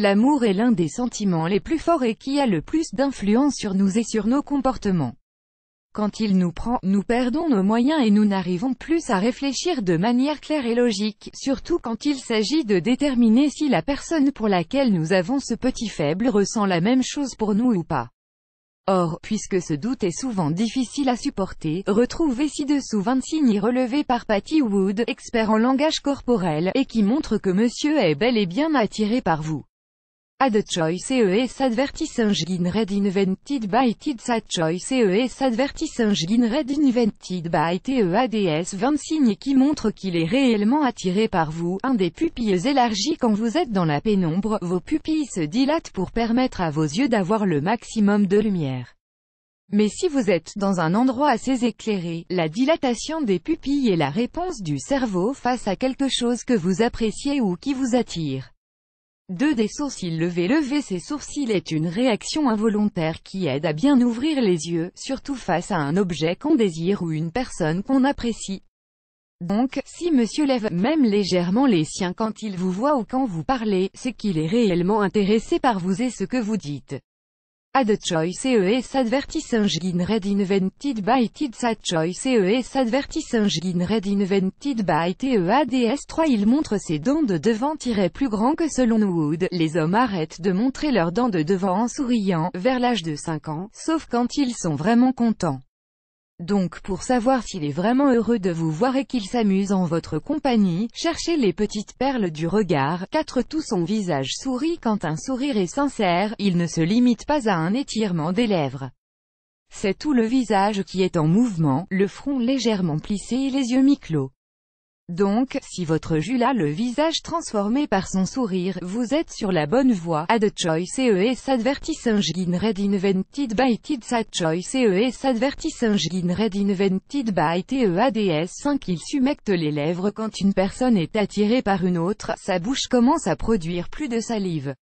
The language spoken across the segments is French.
L'amour est l'un des sentiments les plus forts et qui a le plus d'influence sur nous et sur nos comportements. Quand il nous prend, nous perdons nos moyens et nous n'arrivons plus à réfléchir de manière claire et logique, surtout quand il s'agit de déterminer si la personne pour laquelle nous avons ce petit faible ressent la même chose pour nous ou pas. Or, puisque ce doute est souvent difficile à supporter, retrouvez ci-dessous 20 signes relevés par Patty Wood, expert en langage corporel, et qui montre que monsieur est bel et bien attiré par vous. Ad choice e ES advertising Red invented by TIDS choice e ES advertising Red invented by TEADS 20 signes qui montrent qu'il est réellement attiré par vous. Un des pupilles élargies quand vous êtes dans la pénombre, vos pupilles se dilatent pour permettre à vos yeux d'avoir le maximum de lumière. Mais si vous êtes dans un endroit assez éclairé, la dilatation des pupilles est la réponse du cerveau face à quelque chose que vous appréciez ou qui vous attire. Deux Des sourcils levés Lever ses sourcils est une réaction involontaire qui aide à bien ouvrir les yeux, surtout face à un objet qu'on désire ou une personne qu'on apprécie. Donc, si monsieur lève même légèrement les siens quand il vous voit ou quand vous parlez, c'est qu'il est réellement intéressé par vous et ce que vous dites ad choice es e advertising Red invented by Choice ad choice ES advertising Red invented by TEADS3 Il montre ses dents de devant plus grand que selon Wood. Les hommes arrêtent de montrer leurs dents de devant en souriant, vers l'âge de 5 ans, sauf quand ils sont vraiment contents. Donc pour savoir s'il est vraiment heureux de vous voir et qu'il s'amuse en votre compagnie, cherchez les petites perles du regard. 4. Tout son visage sourit quand un sourire est sincère, il ne se limite pas à un étirement des lèvres. C'est tout le visage qui est en mouvement, le front légèrement plissé et les yeux mi-clos. Donc, si votre Jules a le visage transformé par son sourire, vous êtes sur la bonne voie. Ad choice ES e advertising red invented by TIDS Ad choice ES e advertising red invented by TEADS 5 Il sumecte les lèvres quand une personne est attirée par une autre, sa bouche commence à produire plus de salive.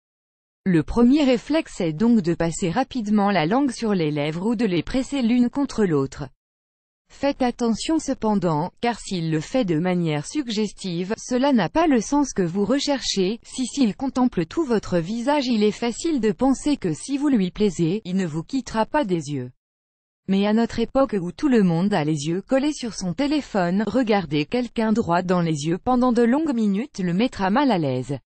Le premier réflexe est donc de passer rapidement la langue sur les lèvres ou de les presser l'une contre l'autre. Faites attention cependant, car s'il le fait de manière suggestive, cela n'a pas le sens que vous recherchez, si s'il contemple tout votre visage il est facile de penser que si vous lui plaisez, il ne vous quittera pas des yeux. Mais à notre époque où tout le monde a les yeux collés sur son téléphone, regarder quelqu'un droit dans les yeux pendant de longues minutes le mettra mal à l'aise.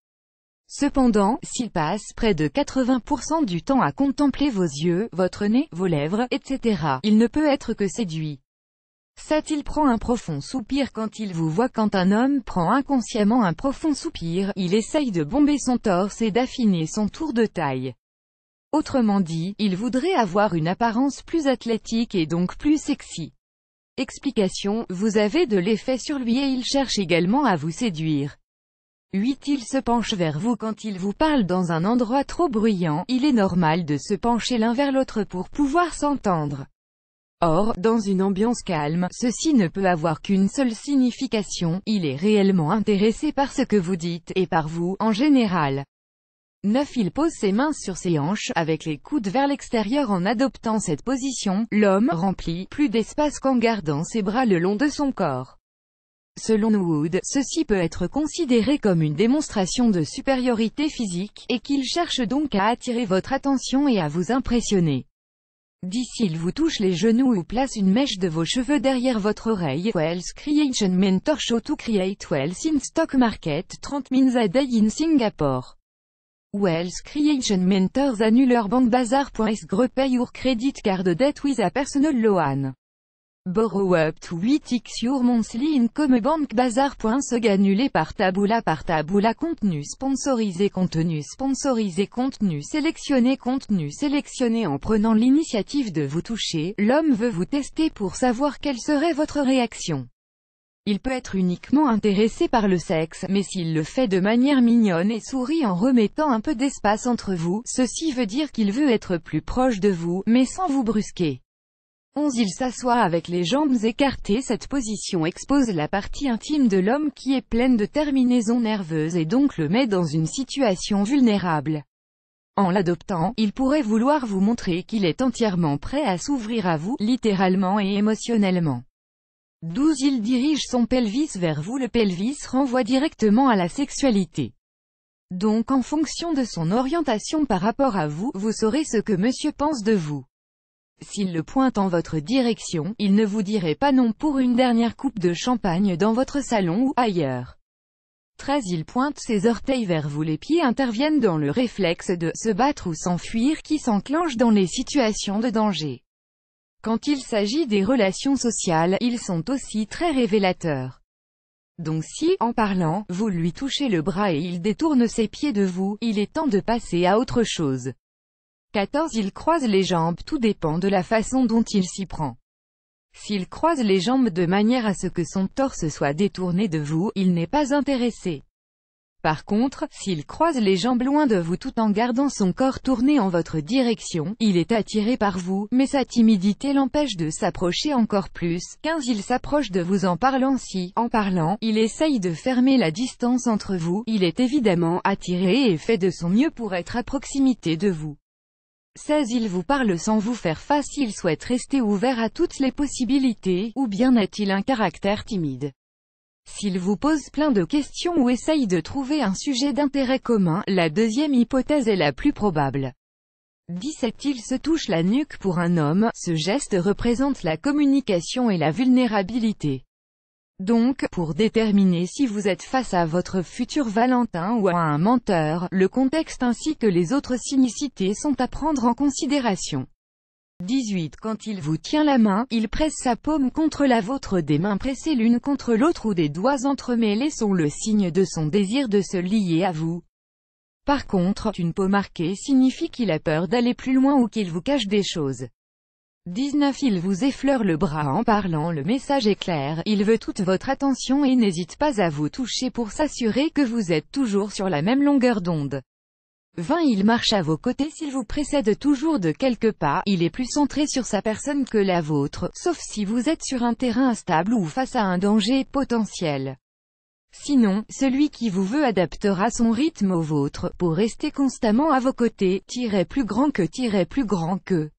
Cependant, s'il passe près de 80% du temps à contempler vos yeux, votre nez, vos lèvres, etc., il ne peut être que séduit. 7- il prend un profond soupir quand il vous voit Quand un homme prend inconsciemment un profond soupir, il essaye de bomber son torse et d'affiner son tour de taille. Autrement dit, il voudrait avoir une apparence plus athlétique et donc plus sexy. Explication, vous avez de l'effet sur lui et il cherche également à vous séduire. 8. Il se penche vers vous quand il vous parle dans un endroit trop bruyant, il est normal de se pencher l'un vers l'autre pour pouvoir s'entendre. Or, dans une ambiance calme, ceci ne peut avoir qu'une seule signification, il est réellement intéressé par ce que vous dites, et par vous, en général. 9. Il pose ses mains sur ses hanches, avec les coudes vers l'extérieur en adoptant cette position, l'homme remplit plus d'espace qu'en gardant ses bras le long de son corps. Selon Wood, ceci peut être considéré comme une démonstration de supériorité physique, et qu'il cherche donc à attirer votre attention et à vous impressionner. D'ici il vous touche les genoux ou place une mèche de vos cheveux derrière votre oreille. Wells Creation Mentor Show to create Wells in Stock Market 30 minutes a day in Singapore. Wells Creation Mentors annuleur leur bazaar.s your credit card debt with a personal loan. Borrow up to 8x your monthly income bank annulé par taboula par taboula contenu sponsorisé contenu sponsorisé contenu sélectionné contenu sélectionné en prenant l'initiative de vous toucher, l'homme veut vous tester pour savoir quelle serait votre réaction. Il peut être uniquement intéressé par le sexe, mais s'il le fait de manière mignonne et sourit en remettant un peu d'espace entre vous, ceci veut dire qu'il veut être plus proche de vous, mais sans vous brusquer. 11. Il s'assoit avec les jambes écartées. Cette position expose la partie intime de l'homme qui est pleine de terminaisons nerveuses et donc le met dans une situation vulnérable. En l'adoptant, il pourrait vouloir vous montrer qu'il est entièrement prêt à s'ouvrir à vous, littéralement et émotionnellement. 12. Il dirige son pelvis vers vous. Le pelvis renvoie directement à la sexualité. Donc en fonction de son orientation par rapport à vous, vous saurez ce que monsieur pense de vous. S'il le pointe en votre direction, il ne vous dirait pas non pour une dernière coupe de champagne dans votre salon ou ailleurs. 13. Il pointe ses orteils vers vous. Les pieds interviennent dans le réflexe de « se battre ou s'enfuir » qui s'enclenche dans les situations de danger. Quand il s'agit des relations sociales, ils sont aussi très révélateurs. Donc si, en parlant, vous lui touchez le bras et il détourne ses pieds de vous, il est temps de passer à autre chose. 14 Il croise les jambes Tout dépend de la façon dont il s'y prend. S'il croise les jambes de manière à ce que son torse soit détourné de vous, il n'est pas intéressé. Par contre, s'il croise les jambes loin de vous tout en gardant son corps tourné en votre direction, il est attiré par vous, mais sa timidité l'empêche de s'approcher encore plus. 15 Il s'approche de vous en parlant si, en parlant, il essaye de fermer la distance entre vous, il est évidemment attiré et fait de son mieux pour être à proximité de vous. 16 Il vous parle sans vous faire face Il souhaite rester ouvert à toutes les possibilités, ou bien a-t-il un caractère timide S'il vous pose plein de questions ou essaye de trouver un sujet d'intérêt commun, la deuxième hypothèse est la plus probable. 17 Il se touche la nuque pour un homme, ce geste représente la communication et la vulnérabilité. Donc, pour déterminer si vous êtes face à votre futur Valentin ou à un menteur, le contexte ainsi que les autres cynicités sont à prendre en considération. 18. Quand il vous tient la main, il presse sa paume contre la vôtre des mains pressées l'une contre l'autre ou des doigts entremêlés sont le signe de son désir de se lier à vous. Par contre, une peau marquée signifie qu'il a peur d'aller plus loin ou qu'il vous cache des choses. 19 Il vous effleure le bras en parlant le message est clair, il veut toute votre attention et n'hésite pas à vous toucher pour s'assurer que vous êtes toujours sur la même longueur d'onde. 20 Il marche à vos côtés s'il vous précède toujours de quelques pas, il est plus centré sur sa personne que la vôtre, sauf si vous êtes sur un terrain instable ou face à un danger potentiel. Sinon, celui qui vous veut adaptera son rythme au vôtre, pour rester constamment à vos côtés, tirer plus grand que tirer plus grand que.